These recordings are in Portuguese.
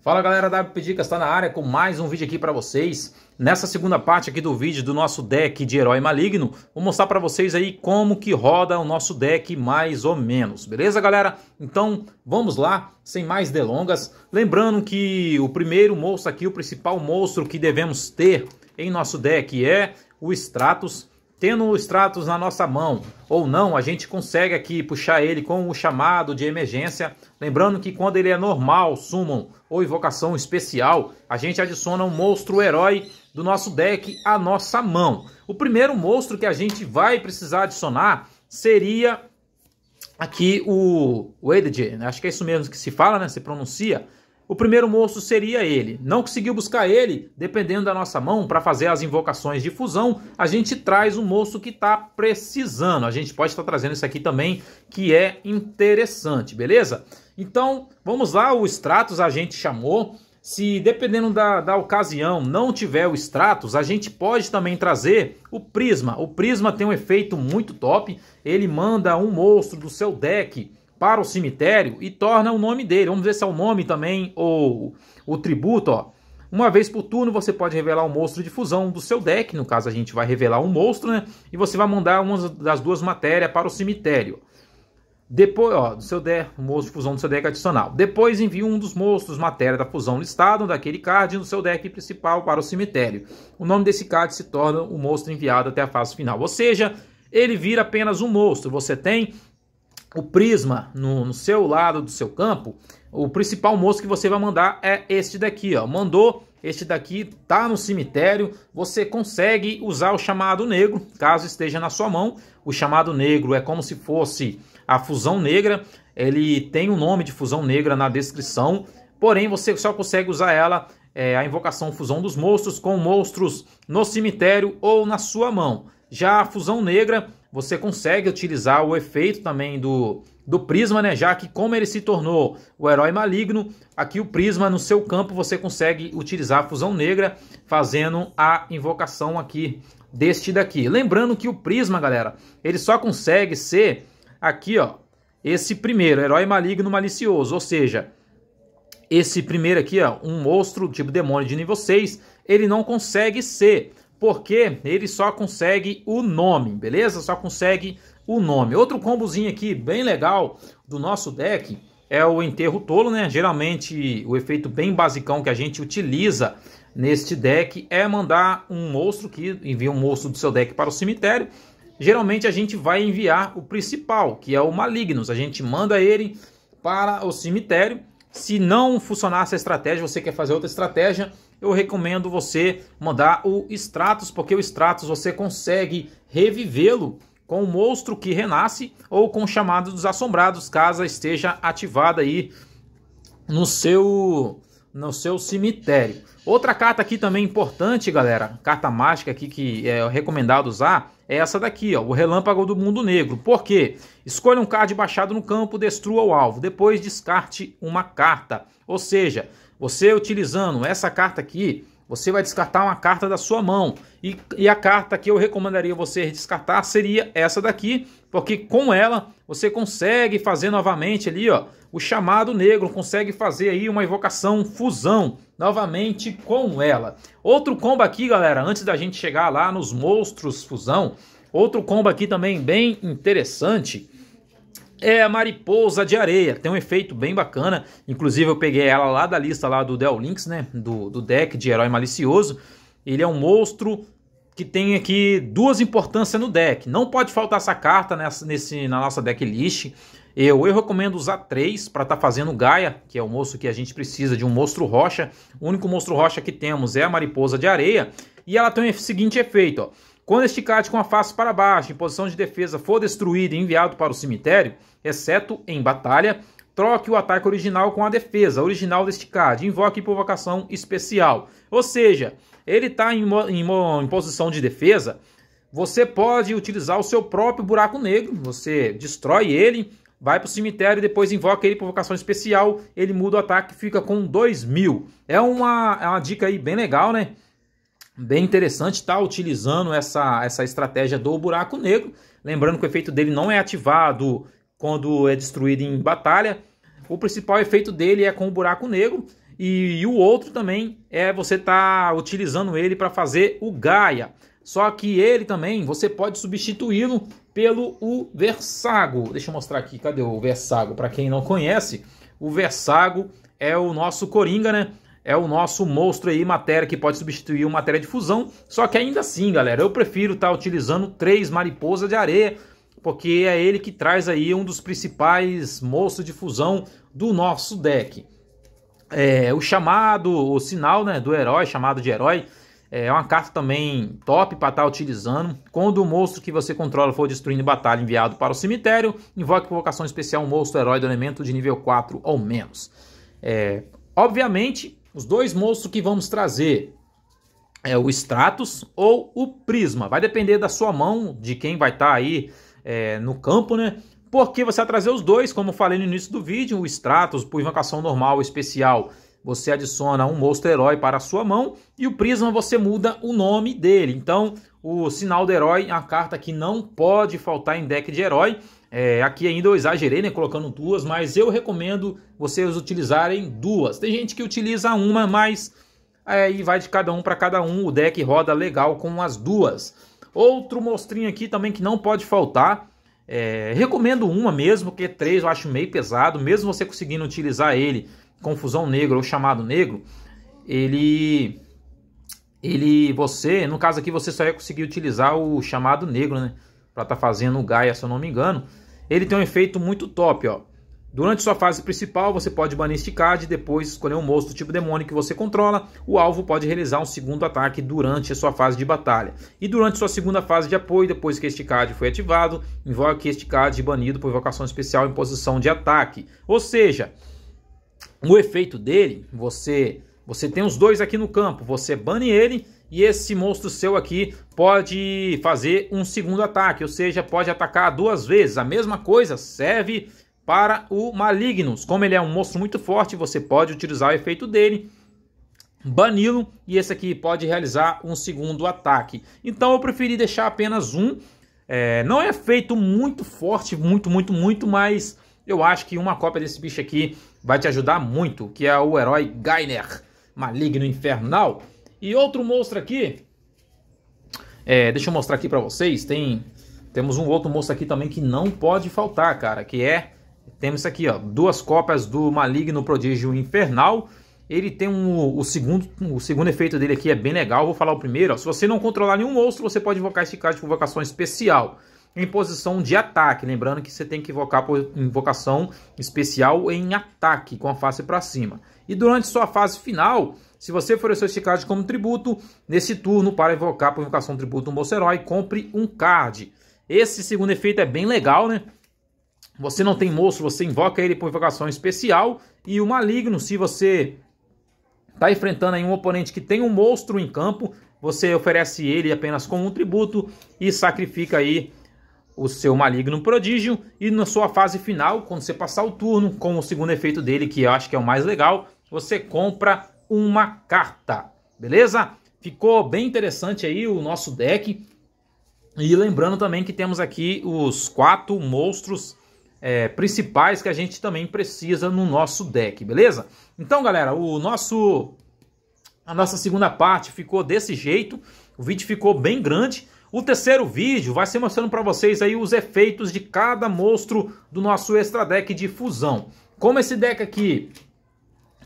Fala galera da WP Dicas, está na área com mais um vídeo aqui para vocês. Nessa segunda parte aqui do vídeo do nosso deck de herói maligno, vou mostrar para vocês aí como que roda o nosso deck mais ou menos, beleza galera? Então vamos lá, sem mais delongas. Lembrando que o primeiro monstro aqui, o principal monstro que devemos ter em nosso deck é o Stratos. Tendo o Stratos na nossa mão ou não, a gente consegue aqui puxar ele com o chamado de emergência. Lembrando que quando ele é normal, summon ou invocação especial, a gente adiciona um monstro herói do nosso deck à nossa mão. O primeiro monstro que a gente vai precisar adicionar seria aqui o, o Edge, né? acho que é isso mesmo que se fala, né? se pronuncia, o primeiro moço seria ele. Não conseguiu buscar ele, dependendo da nossa mão, para fazer as invocações de fusão, a gente traz um moço que está precisando. A gente pode estar tá trazendo isso aqui também, que é interessante, beleza? Então, vamos lá, o Stratos a gente chamou. Se dependendo da, da ocasião não tiver o Stratos, a gente pode também trazer o Prisma. O Prisma tem um efeito muito top, ele manda um monstro do seu deck para o cemitério e torna o nome dele. Vamos ver se é o nome também ou o tributo. Ó. Uma vez por turno você pode revelar um monstro de fusão do seu deck, no caso a gente vai revelar um monstro, né? E você vai mandar uma das duas matérias para o cemitério. Depois, ó, do seu deck, o monstro de fusão do seu deck adicional. Depois envia um dos monstros matéria da fusão listado daquele card no seu deck principal para o cemitério. O nome desse card se torna o monstro enviado até a fase final. Ou seja, ele vira apenas um monstro. Você tem o prisma no, no, seu lado do seu campo, o principal moço que você vai mandar é este daqui, ó. Mandou este daqui, tá no cemitério, você consegue usar o chamado negro, caso esteja na sua mão. O chamado negro é como se fosse a fusão negra, ele tem o um nome de fusão negra na descrição, porém você só consegue usar ela, é, a invocação fusão dos monstros com monstros no cemitério ou na sua mão. Já a fusão negra você consegue utilizar o efeito também do, do prisma, né? Já que como ele se tornou o herói maligno, aqui o prisma no seu campo você consegue utilizar a fusão negra fazendo a invocação aqui deste daqui. Lembrando que o prisma, galera, ele só consegue ser aqui, ó, esse primeiro, herói maligno malicioso, ou seja, esse primeiro aqui, ó, um monstro tipo demônio de nível 6, ele não consegue ser porque ele só consegue o nome, beleza? Só consegue o nome. Outro combozinho aqui bem legal do nosso deck é o enterro tolo, né? Geralmente o efeito bem basicão que a gente utiliza neste deck é mandar um monstro que envia um monstro do seu deck para o cemitério. Geralmente a gente vai enviar o principal, que é o Malignos. A gente manda ele para o cemitério. Se não funcionar essa estratégia, você quer fazer outra estratégia, eu recomendo você mandar o Stratos, porque o Stratos você consegue revivê-lo com o monstro que renasce ou com o chamado dos assombrados, caso esteja ativada aí no seu no seu cemitério. Outra carta aqui também importante, galera, carta mágica aqui que é recomendado usar, é essa daqui, ó, o Relâmpago do Mundo Negro. Por quê? Escolha um card baixado no campo, destrua o alvo, depois descarte uma carta. Ou seja, você utilizando essa carta aqui, você vai descartar uma carta da sua mão. E, e a carta que eu recomendaria você descartar seria essa daqui, porque com ela você consegue fazer novamente ali, ó, o chamado negro, consegue fazer aí uma evocação fusão novamente com ela. Outro combo aqui, galera, antes da gente chegar lá nos monstros fusão, outro combo aqui também bem interessante é a mariposa de areia, tem um efeito bem bacana, inclusive eu peguei ela lá da lista lá do Del Links, né, do, do deck de herói malicioso, ele é um monstro que tem aqui duas importâncias no deck, não pode faltar essa carta nessa, nesse, na nossa deck list, eu, eu recomendo usar três para estar tá fazendo Gaia, que é o monstro que a gente precisa de um monstro rocha, o único monstro rocha que temos é a mariposa de areia, e ela tem o seguinte efeito, ó, quando este card com a face para baixo, em posição de defesa, for destruído e enviado para o cemitério, exceto em batalha, troque o ataque original com a defesa original deste card. Invoque provocação especial. Ou seja, ele está em, em, em posição de defesa. Você pode utilizar o seu próprio buraco negro. Você destrói ele, vai para o cemitério e depois invoca ele provocação especial. Ele muda o ataque, fica com 2.000. mil. É uma, é uma dica aí bem legal, né? bem interessante estar tá utilizando essa, essa estratégia do buraco negro. Lembrando que o efeito dele não é ativado quando é destruído em batalha. O principal efeito dele é com o buraco negro. E, e o outro também é você estar tá utilizando ele para fazer o Gaia. Só que ele também você pode substituí-lo pelo o Versago. Deixa eu mostrar aqui, cadê o Versago? Para quem não conhece, o Versago é o nosso Coringa, né? é o nosso monstro aí, matéria que pode substituir uma matéria de fusão. Só que ainda assim, galera, eu prefiro estar tá utilizando três mariposas de areia, porque é ele que traz aí um dos principais monstros de fusão do nosso deck. É, o chamado, o sinal né, do herói, chamado de herói, é uma carta também top para estar tá utilizando. Quando o monstro que você controla for destruindo batalha enviado para o cemitério, invoque convocação especial um monstro herói do elemento de nível 4 ou menos. É, obviamente, os dois monstros que vamos trazer é o Stratus ou o Prisma. Vai depender da sua mão, de quem vai estar tá aí é, no campo, né? Porque você vai trazer os dois, como falei no início do vídeo, o Stratus por invocação normal especial você adiciona um monstro herói para a sua mão e o Prisma você muda o nome dele. Então, o sinal do herói, a carta que não pode faltar em deck de herói, é, aqui ainda eu exagerei, né, colocando duas, mas eu recomendo vocês utilizarem duas. Tem gente que utiliza uma, mas aí é, vai de cada um para cada um, o deck roda legal com as duas. Outro monstrinho aqui também que não pode faltar, é, recomendo uma mesmo, porque três eu acho meio pesado, mesmo você conseguindo utilizar ele, confusão negro ou chamado negro, ele ele você, no caso aqui você só ia conseguir utilizar o chamado negro, né? para estar tá fazendo o Gaia, se eu não me engano, ele tem um efeito muito top, ó. Durante sua fase principal, você pode banir este card e depois escolher um monstro tipo demônio que você controla. O alvo pode realizar um segundo ataque durante a sua fase de batalha. E durante sua segunda fase de apoio, depois que este card foi ativado, invoque este card banido por invocação especial em posição de ataque. Ou seja, o efeito dele, você, você tem os dois aqui no campo, você bane ele e esse monstro seu aqui pode fazer um segundo ataque, ou seja, pode atacar duas vezes. A mesma coisa serve para o Malignus. Como ele é um monstro muito forte, você pode utilizar o efeito dele, bani-lo, e esse aqui pode realizar um segundo ataque. Então eu preferi deixar apenas um. É, não é feito muito forte, muito, muito, muito, mas eu acho que uma cópia desse bicho aqui vai te ajudar muito, que é o herói Gainer, Maligno Infernal. E outro monstro aqui, é, deixa eu mostrar aqui para vocês, tem temos um outro monstro aqui também que não pode faltar, cara, que é, temos aqui, ó, duas cópias do Maligno Prodígio Infernal, ele tem um, o segundo o segundo efeito dele aqui é bem legal, vou falar o primeiro, ó, se você não controlar nenhum monstro, você pode invocar esse card de invocação especial, em posição de ataque. Lembrando que você tem que invocar por invocação especial em ataque, com a face para cima. E durante sua fase final, se você for este card como tributo, nesse turno, para invocar por invocação tributo um bolso herói, compre um card. Esse segundo efeito é bem legal, né? Você não tem moço, você invoca ele por invocação especial. E o maligno, se você está enfrentando aí um oponente que tem um monstro em campo, você oferece ele apenas com um tributo e sacrifica aí o seu Maligno Prodígio e na sua fase final, quando você passar o turno, com o segundo efeito dele, que eu acho que é o mais legal, você compra uma carta, beleza? Ficou bem interessante aí o nosso deck. E lembrando também que temos aqui os quatro monstros é, principais que a gente também precisa no nosso deck, beleza? Então, galera, o nosso a nossa segunda parte ficou desse jeito. O vídeo ficou bem grande, o terceiro vídeo vai ser mostrando para vocês aí os efeitos de cada monstro do nosso extra deck de fusão. Como esse deck aqui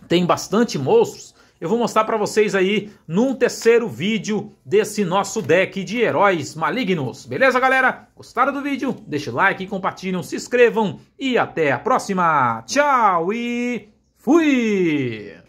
tem bastante monstros, eu vou mostrar para vocês aí num terceiro vídeo desse nosso deck de heróis malignos. Beleza, galera? Gostaram do vídeo? Deixe o like, compartilham, se inscrevam e até a próxima. Tchau e fui!